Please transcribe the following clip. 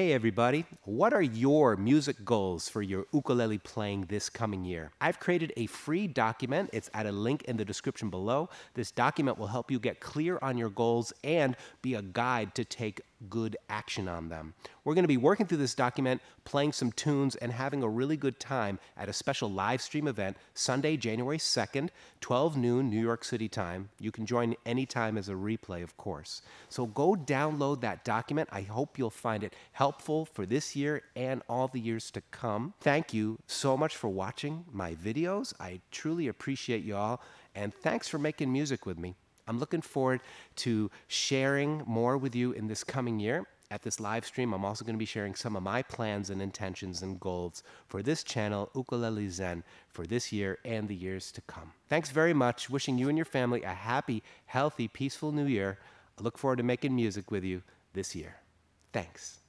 Hey everybody, what are your music goals for your ukulele playing this coming year? I've created a free document. It's at a link in the description below. This document will help you get clear on your goals and be a guide to take good action on them. We're going to be working through this document, playing some tunes, and having a really good time at a special live stream event Sunday, January 2nd, 12 noon, New York City time. You can join anytime as a replay, of course. So go download that document. I hope you'll find it helpful for this year and all the years to come. Thank you so much for watching my videos. I truly appreciate y'all, and thanks for making music with me. I'm looking forward to sharing more with you in this coming year. At this live stream, I'm also going to be sharing some of my plans and intentions and goals for this channel, Ukulele Zen, for this year and the years to come. Thanks very much. Wishing you and your family a happy, healthy, peaceful new year. I look forward to making music with you this year. Thanks.